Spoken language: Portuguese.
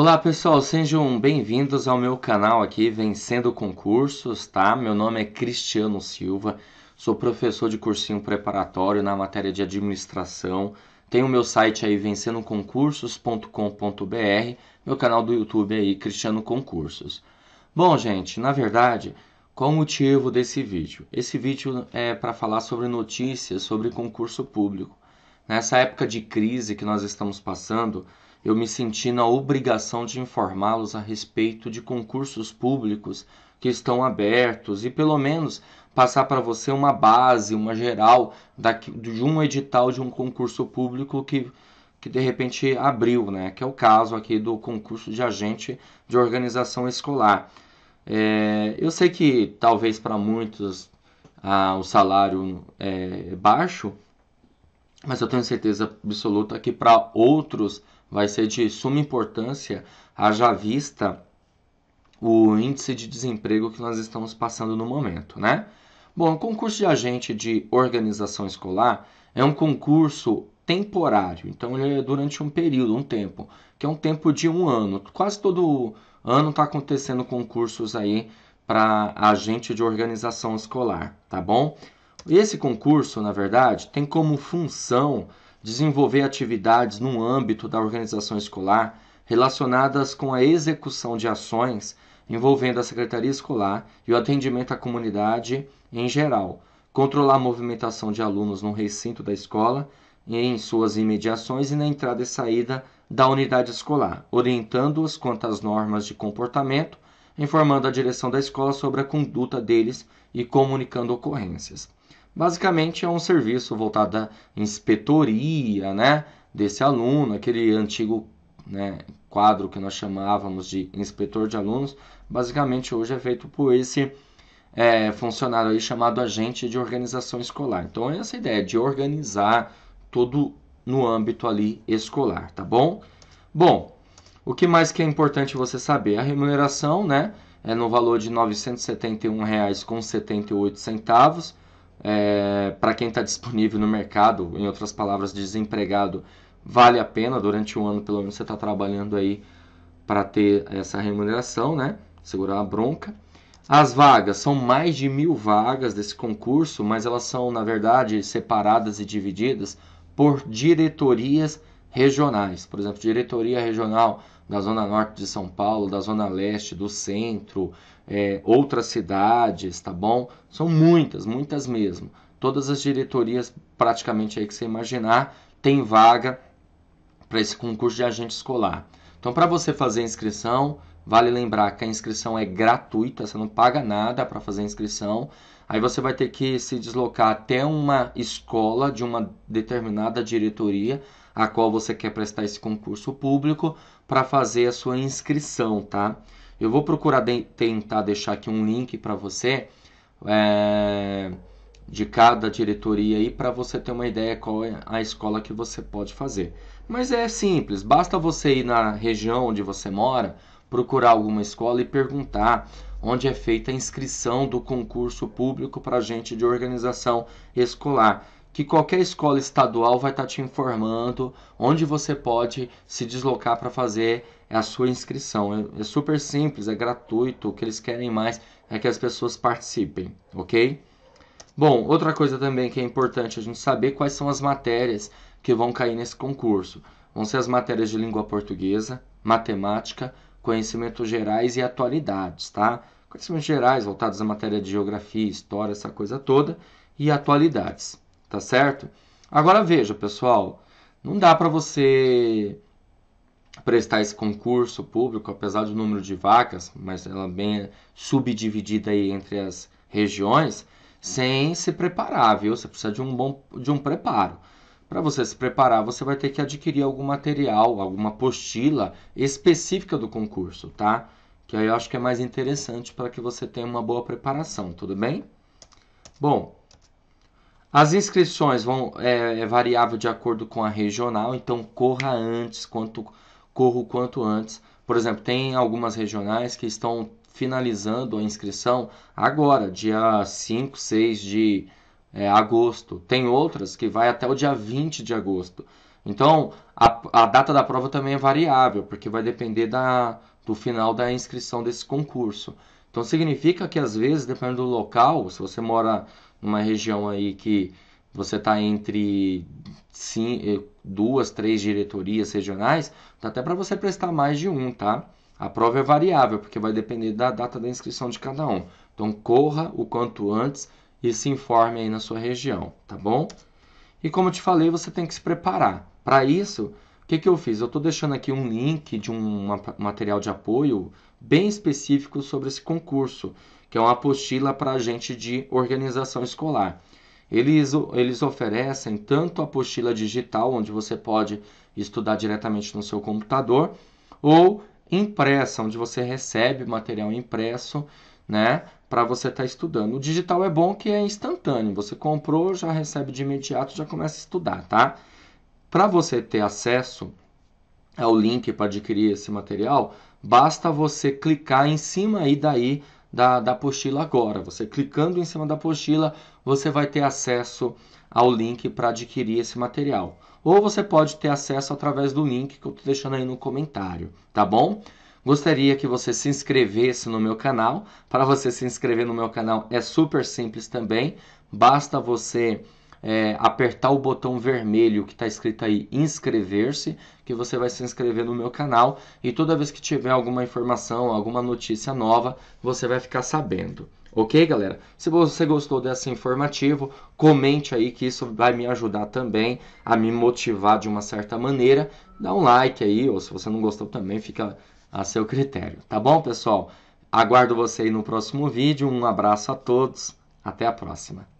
Olá pessoal, sejam bem-vindos ao meu canal aqui Vencendo Concursos, tá? Meu nome é Cristiano Silva, sou professor de cursinho preparatório na matéria de administração. Tenho o meu site aí vencendoconcursos.com.br, meu canal do YouTube aí Cristiano Concursos. Bom, gente, na verdade, qual o motivo desse vídeo? Esse vídeo é para falar sobre notícias sobre concurso público. Nessa época de crise que nós estamos passando, eu me senti na obrigação de informá-los a respeito de concursos públicos que estão abertos e pelo menos passar para você uma base, uma geral da de um edital de um concurso público que, que de repente abriu, né? Que é o caso aqui do concurso de agente de organização escolar. É, eu sei que talvez para muitos ah, o salário é baixo, mas eu tenho certeza absoluta que para outros vai ser de suma importância, haja vista o índice de desemprego que nós estamos passando no momento, né? Bom, o concurso de agente de organização escolar é um concurso temporário, então ele é durante um período, um tempo, que é um tempo de um ano. Quase todo ano está acontecendo concursos aí para agente de organização escolar, tá bom? Esse concurso, na verdade, tem como função desenvolver atividades no âmbito da organização escolar relacionadas com a execução de ações envolvendo a secretaria escolar e o atendimento à comunidade em geral, controlar a movimentação de alunos no recinto da escola e em suas imediações e na entrada e saída da unidade escolar, orientando-os quanto às normas de comportamento, informando a direção da escola sobre a conduta deles e comunicando ocorrências. Basicamente é um serviço voltado à inspetoria, né, desse aluno, aquele antigo, né, quadro que nós chamávamos de inspetor de alunos, basicamente hoje é feito por esse é, funcionário aí chamado agente de organização escolar. Então é essa ideia de organizar tudo no âmbito ali escolar, tá bom? Bom, o que mais que é importante você saber? A remuneração, né, é no valor de R$ 971,78 é, para quem está disponível no mercado, em outras palavras, desempregado, vale a pena. Durante um ano, pelo menos, você está trabalhando aí para ter essa remuneração, né? Segurar a bronca. As vagas são mais de mil vagas desse concurso, mas elas são, na verdade, separadas e divididas por diretorias regionais. Por exemplo, diretoria regional da zona norte de São Paulo, da zona leste, do centro, é, outras cidades, tá bom? São muitas, muitas mesmo. Todas as diretorias, praticamente aí que você imaginar, tem vaga para esse concurso de agente escolar. Então, para você fazer a inscrição, vale lembrar que a inscrição é gratuita, você não paga nada para fazer a inscrição. Aí você vai ter que se deslocar até uma escola de uma determinada diretoria a qual você quer prestar esse concurso público para fazer a sua inscrição, tá? Eu vou procurar de tentar deixar aqui um link para você é, de cada diretoria aí para você ter uma ideia qual é a escola que você pode fazer. Mas é simples, basta você ir na região onde você mora, procurar alguma escola e perguntar onde é feita a inscrição do concurso público para gente de organização escolar que qualquer escola estadual vai estar tá te informando onde você pode se deslocar para fazer a sua inscrição. É, é super simples, é gratuito, o que eles querem mais é que as pessoas participem, ok? Bom, outra coisa também que é importante a gente saber quais são as matérias que vão cair nesse concurso. Vão ser as matérias de língua portuguesa, matemática, conhecimentos gerais e atualidades, tá? Conhecimentos gerais voltados à matéria de geografia, história, essa coisa toda, e atualidades tá certo? Agora veja, pessoal, não dá para você prestar esse concurso público, apesar do número de vacas, mas ela é bem subdividida aí entre as regiões, sem se preparar, viu? Você precisa de um bom de um preparo. Para você se preparar, você vai ter que adquirir algum material, alguma apostila específica do concurso, tá? Que aí eu acho que é mais interessante para que você tenha uma boa preparação, tudo bem? Bom, as inscrições vão é, é variável de acordo com a regional, então corra antes, quanto corra o quanto antes. Por exemplo, tem algumas regionais que estão finalizando a inscrição agora, dia 5, 6 de é, agosto. Tem outras que vai até o dia 20 de agosto. Então, a, a data da prova também é variável, porque vai depender da, do final da inscrição desse concurso. Então significa que às vezes, dependendo do local, se você mora numa região aí que você está entre sim, eh, duas, três diretorias regionais, dá até para você prestar mais de um, tá? A prova é variável, porque vai depender da data da inscrição de cada um. Então corra o quanto antes e se informe aí na sua região, tá bom? E como eu te falei, você tem que se preparar. Para isso, que, que eu fiz? Eu estou deixando aqui um link de um material de apoio bem específico sobre esse concurso, que é uma apostila para agente de organização escolar. Eles, eles oferecem tanto a apostila digital, onde você pode estudar diretamente no seu computador, ou impressa, onde você recebe material impresso, né, para você estar tá estudando. O digital é bom que é instantâneo, você comprou, já recebe de imediato, já começa a estudar, tá? Para você ter acesso ao link para adquirir esse material, basta você clicar em cima aí daí da, da apostila agora. Você clicando em cima da apostila, você vai ter acesso ao link para adquirir esse material. Ou você pode ter acesso através do link que eu estou deixando aí no comentário, tá bom? Gostaria que você se inscrevesse no meu canal. Para você se inscrever no meu canal é super simples também. Basta você é, apertar o botão vermelho que está escrito aí inscrever-se, que você vai se inscrever no meu canal e toda vez que tiver alguma informação, alguma notícia nova, você vai ficar sabendo. Ok, galera? Se você gostou desse informativo, comente aí que isso vai me ajudar também a me motivar de uma certa maneira. Dá um like aí, ou se você não gostou também, fica a seu critério. Tá bom, pessoal? Aguardo você aí no próximo vídeo. Um abraço a todos. Até a próxima.